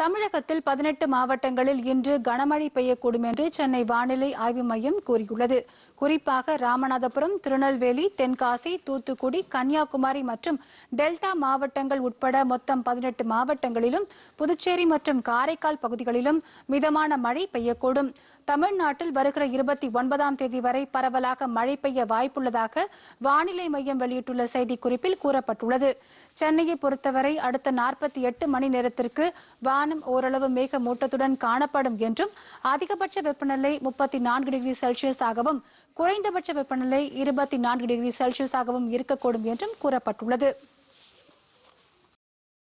தமிழகத்தில் பதினெட்டு மாவட்டங்களில் இன்று கனமழை பெய்யக்கூடும் என்று சென்னை வானிலை ஆய்வு மையம் கூறியுள்ளது குறிப்பாக ராமநாதபுரம் திருநெல்வேலி தென்காசி தூத்துக்குடி கன்னியாகுமரி மற்றும் டெல்டா மாவட்டங்கள் உட்பட மொத்தம் பதினெட்டு மாவட்டங்களிலும் புதுச்சேரி மற்றும் காரைக்கால் பகுதிகளிலும் மிதமான மழை பெய்யக்கூடும் தமிழ்நாட்டில் வருகிற இருபத்தி ஒன்பதாம் தேதி வரை பரவலாக மழை பெய்ய வாய்ப்புள்ளதாக வானிலை மையம் வெளியிட்டுள்ள செய்திக்குறிப்பில் கூறப்பட்டுள்ளது சென்னையை பொறுத்தவரை அடுத்த நாற்பத்தி எட்டு மணி நேரத்திற்கு வானம் ஓரளவு மேக மூட்டத்துடன் காணப்படும் என்றும் அதிகபட்ச வெப்பநிலை முப்பத்தி நான்கு டிகிரி செல்சியஸ் ஆகவும் குறைந்தபட்ச வெப்பநிலை இருபத்தி நான்கு டிகிரி செல்சியஸ் ஆகவும் இருக்கக்கூடும் என்றும் கூறப்பட்டுள்ளது